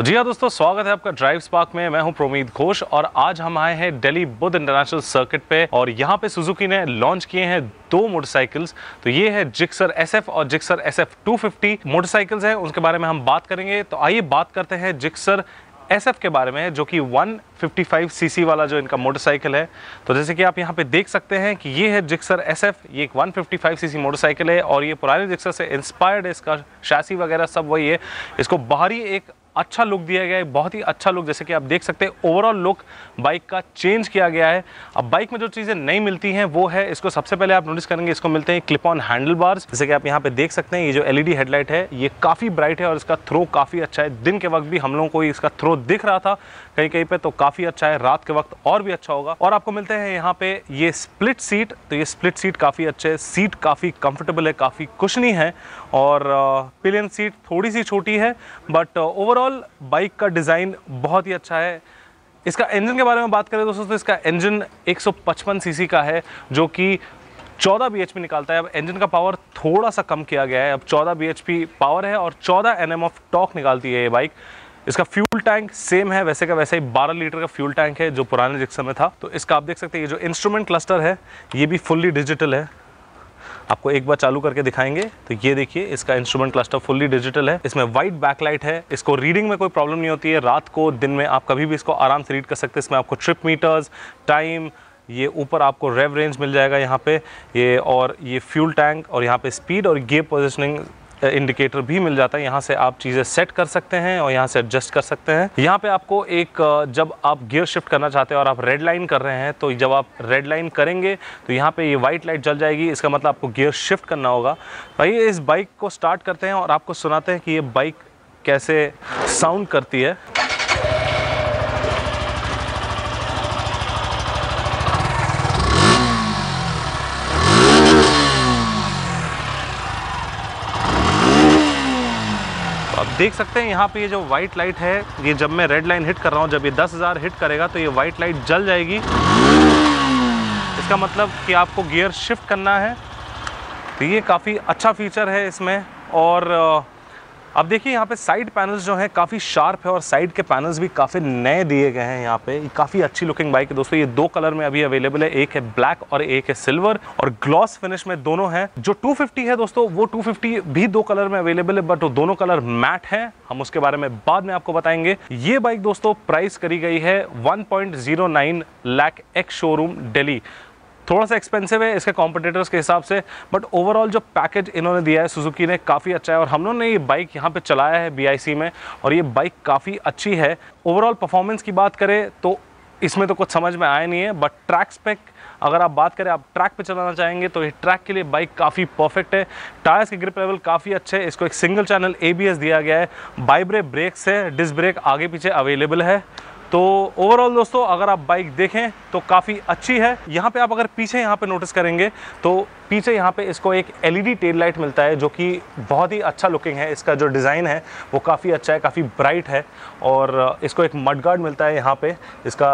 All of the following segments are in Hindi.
तो जी हाँ दोस्तों स्वागत है आपका ड्राइव स्पार्क में मैं हूं प्रोमीत घोष और आज हम आए हैं दिल्ली बुद्ध इंटरनेशनल सर्किट पे और यहाँ पे सुजुकी ने लॉन्च किए हैं दो मोटरसाइकिल्स तो ये है जिक्सर एसएफ और जिक्सर एसएफ 250 मोटरसाइकिल्स हैं उसके बारे में हम बात करेंगे तो आइए बात करते हैं जिक्सर एस के बारे में जो कि 155 सीसी वाला जो इनका मोटरसाइकिल है तो जैसे कि आप यहाँ पे देख सकते हैं कि ये है जिक्सर एफ ये एक 155 सीसी मोटरसाइकिल है और ये पुराने जिक्सर से इंस्पायर्ड है इसका शासी वगैरह सब वही है इसको बाहरी एक अच्छा लुक दिया गया है बहुत ही अच्छा लुक जैसे कि आप देख सकते हैं ओवरऑल लुक बाइक का चेंज किया गया है अब बाइक में जो चीज़ें नहीं मिलती हैं वो है इसको सबसे पहले आप नोटिस करेंगे इसको मिलते हैं क्लिप ऑन हैंडल बार्स जैसे कि आप यहाँ पे देख सकते हैं ये जो एलईडी हेडलाइट है ये काफ़ी ब्राइट है और इसका थ्रो काफ़ी अच्छा है दिन के वक्त भी हम लोगों को इसका थ्रो दिख रहा था कहीं कहीं पर तो काफ़ी अच्छा है रात के वक्त और भी अच्छा होगा और आपको मिलते हैं यहाँ पे ये स्प्लिट सीट तो ये स्प्लिट सीट काफ़ी अच्छे है सीट काफ़ी कंफर्टेबल है काफ़ी कुशनी है और पिलियन सीट थोड़ी सी छोटी है बट ओवरऑल बाइक का डिज़ाइन बहुत ही अच्छा है इसका इंजन के बारे में बात करें दोस्तों तो इसका इंजन 155 सीसी का है जो कि 14 बी निकालता है अब इंजन का पावर थोड़ा सा कम किया गया है अब 14 बी पावर है और 14 एन ऑफ टॉक निकालती है ये बाइक इसका फ्यूल टैंक सेम है वैसे का वैसे ही 12 लीटर का फ्यूल टैंक है जो पुराने जिक्सन में था तो इसका आप देख सकते हैं ये जो इंस्ट्रूमेंट क्लस्टर है ये भी फुल्ली डिजिटल है आपको एक बार चालू करके दिखाएंगे तो ये देखिए इसका इंस्ट्रूमेंट क्लस्टर फुल्ली डिजिटल है इसमें व्हाइट बैकलाइट है इसको रीडिंग में कोई प्रॉब्लम नहीं होती है रात को दिन में आप कभी भी इसको आराम से रीड कर सकते हैं इसमें आपको ट्रिप मीटर्स टाइम ये ऊपर आपको रेव रेंज मिल जाएगा यहाँ पे ये और ये फ्यूल टैंक और यहाँ पे स्पीड और गेयर पोजिशनिंग इंडिकेटर भी मिल जाता है यहाँ से आप चीज़ें सेट कर सकते हैं और यहाँ से एडजस्ट कर सकते हैं यहाँ पे आपको एक जब आप गियर शिफ्ट करना चाहते हैं और आप रेड लाइन कर रहे हैं तो जब आप रेड लाइन करेंगे तो यहाँ पे ये वाइट लाइट जल जाएगी इसका मतलब आपको गियर शिफ्ट करना होगा भाई इस बाइक को स्टार्ट करते हैं और आपको सुनाते हैं कि ये बाइक कैसे साउंड करती है अब देख सकते हैं यहाँ पे ये जो व्हाइट लाइट है ये जब मैं रेड लाइन हिट कर रहा हूँ जब ये दस हज़ार हिट करेगा तो ये वाइट लाइट जल जाएगी इसका मतलब कि आपको गियर शिफ्ट करना है तो ये काफ़ी अच्छा फीचर है इसमें और अब देखिए यहाँ पे साइड पैनल्स जो हैं काफ़ी शार्प है और साइड के पैनल्स भी काफ़ी नए दिए गए हैं यहाँ पे काफ़ी अच्छी लुकिंग बाइक है दोस्तों ये दो कलर में अभी अवेलेबल है एक है ब्लैक और एक है सिल्वर और ग्लॉस फिनिश में दोनों हैं जो 250 है दोस्तों वो 250 भी दो कलर में अवेलेबल है बट वो दोनों कलर मैट है हम उसके बारे में बाद में आपको बताएंगे ये बाइक दोस्तों प्राइस करी गई है one lakh ex showroom Delhi थोड़ा सा एक्सपेंसिव है इसके कॉम्पिटेटर्स के हिसाब से बट ओवरऑल जो पैकेज इन्होंने दिया है सुजुकी ने काफ़ी अच्छा है और हम लोगों ने ये बाइक यहाँ पे चलाया है बी में और ये बाइक काफ़ी अच्छी है ओवरऑल परफॉर्मेंस की बात करें तो इसमें तो कुछ समझ में आया नहीं है बट ट्रैक स्पेक अगर आप बात करें आप ट्रैक पे चलाना चाहेंगे तो ये ट्रैक के लिए बाइक काफ़ी परफेक्ट है टायर्स के ग्रिप लेवल काफ़ी अच्छे हैं इसको एक सिंगल चैनल एबीएस दिया गया है बाइब्रे ब्रेक्स है डिस्क ब्रेक आगे पीछे अवेलेबल है तो ओवरऑल दोस्तों अगर आप बाइक देखें तो काफ़ी अच्छी है यहाँ पे आप अगर पीछे यहाँ पे नोटिस करेंगे तो पीछे यहाँ पे इसको एक एलईडी टेल लाइट मिलता है जो कि बहुत ही अच्छा लुकिंग है इसका जो डिज़ाइन है वो काफ़ी अच्छा है काफ़ी ब्राइट है और इसको एक मड गार्ड मिलता है यहाँ पे इसका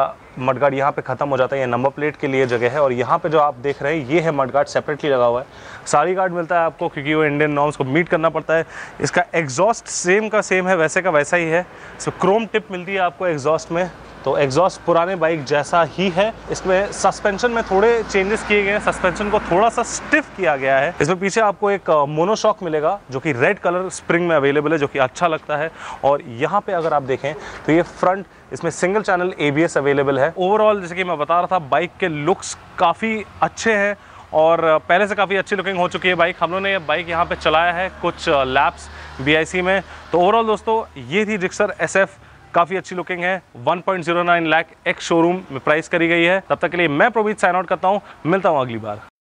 मड गार्ड यहाँ पर ख़त्म हो जाता है ये नंबर प्लेट के लिए जगह है और यहाँ पे जो आप देख रहे हैं ये है मड गार्ड सेपरेटली लगा हुआ है सारी गार्ड मिलता है आपको क्योंकि वो इंडियन नॉर्म्स को मीट करना पड़ता है इसका एग्जॉस्ट सेम का सेम है वैसे का वैसा ही है सो क्रोम टिप मिलती है आपको एग्जॉस्ट में तो एग्जॉस्ट पुराने बाइक जैसा ही है इसमें सस्पेंशन में थोड़े चेंजेस किए गए हैं सस्पेंशन को थोड़ा सा स्टिफ किया गया है इसमें पीछे आपको एक मोनोशॉक मिलेगा जो कि रेड कलर स्प्रिंग में अवेलेबल है जो कि अच्छा लगता है और यहाँ पे अगर आप देखें तो ये फ्रंट इसमें सिंगल चैनल ए अवेलेबल है ओवरऑल जैसे कि मैं बता रहा था बाइक के लुक्स काफ़ी अच्छे हैं और पहले से काफ़ी अच्छी लुकिंग हो चुकी है बाइक हम लोगों ने ये बाइक यहाँ पे चलाया है कुछ लैप्स बी में तो ओवरऑल दोस्तों ये थी एस एफ काफी अच्छी लुकिंग है 1.09 लाख एक्स शोरूम में प्राइस करी गई है तब तक के लिए मैं प्रोवित साइन आउट करता हूँ मिलता हूँ अगली बार